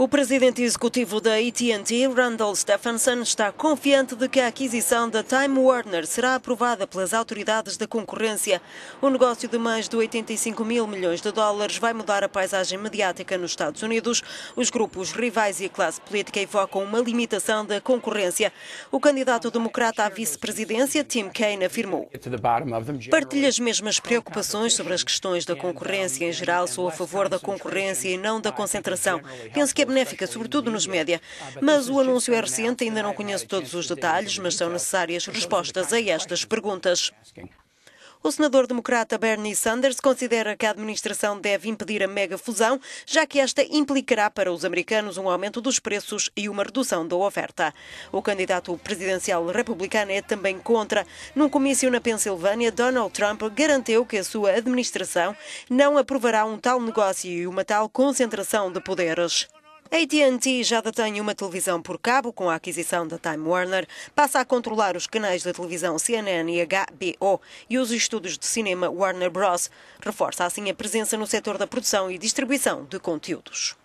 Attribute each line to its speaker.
Speaker 1: O presidente executivo da AT&T, Randall Stephenson, está confiante de que a aquisição da Time Warner será aprovada pelas autoridades da concorrência. O negócio de mais de 85 mil milhões de dólares vai mudar a paisagem mediática nos Estados Unidos. Os grupos rivais e a classe política evocam uma limitação da concorrência. O candidato democrata à vice-presidência, Tim Kaine, afirmou. Partilho as mesmas preocupações sobre as questões da concorrência. Em geral, sou a favor da concorrência e não da concentração. Penso que é benéfica, sobretudo nos média. Mas o anúncio é recente, ainda não conheço todos os detalhes, mas são necessárias respostas a estas perguntas. O senador democrata Bernie Sanders considera que a administração deve impedir a mega fusão, já que esta implicará para os americanos um aumento dos preços e uma redução da oferta. O candidato presidencial republicano é também contra. Num comício na Pensilvânia, Donald Trump garantiu que a sua administração não aprovará um tal negócio e uma tal concentração de poderes. A AT&T já detém uma televisão por cabo com a aquisição da Time Warner, passa a controlar os canais da televisão CNN e HBO e os estúdios de cinema Warner Bros. Reforça assim a presença no setor da produção e distribuição de conteúdos.